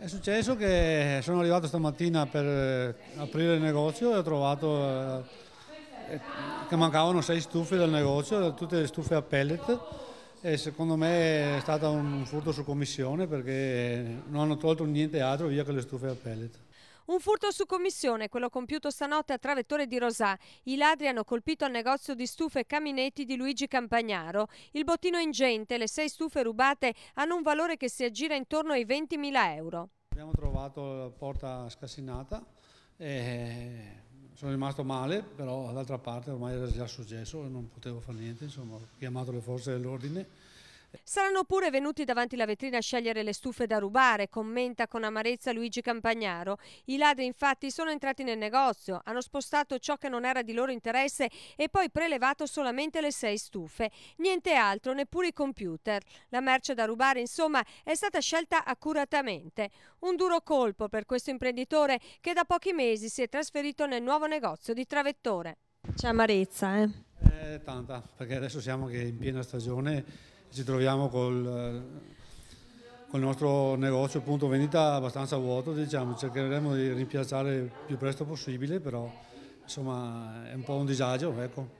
È successo che sono arrivato stamattina per eh, aprire il negozio e ho trovato eh, eh, che mancavano sei stufe del negozio, tutte le stufe a pellet e secondo me è stato un furto su commissione perché non hanno tolto niente altro via che le stufe a pellet. Un furto su commissione, quello compiuto stanotte a Travettore di Rosà. I ladri hanno colpito al negozio di stufe e caminetti di Luigi Campagnaro. Il bottino è ingente, le sei stufe rubate hanno un valore che si aggira intorno ai 20.000 euro. Abbiamo trovato la porta scassinata e eh, sono rimasto male, però d'altra parte ormai era già successo e non potevo fare niente, insomma, ho chiamato le forze dell'ordine Saranno pure venuti davanti la vetrina a scegliere le stufe da rubare, commenta con amarezza Luigi Campagnaro. I ladri infatti sono entrati nel negozio, hanno spostato ciò che non era di loro interesse e poi prelevato solamente le sei stufe. Niente altro, neppure i computer. La merce da rubare, insomma, è stata scelta accuratamente. Un duro colpo per questo imprenditore che da pochi mesi si è trasferito nel nuovo negozio di Travettore. C'è amarezza, eh? eh? Tanta, perché adesso siamo che in piena stagione ci troviamo col, col nostro negozio appunto vendita abbastanza vuoto, diciamo, cercheremo di rimpiazzare il più presto possibile, però insomma è un po' un disagio, ecco.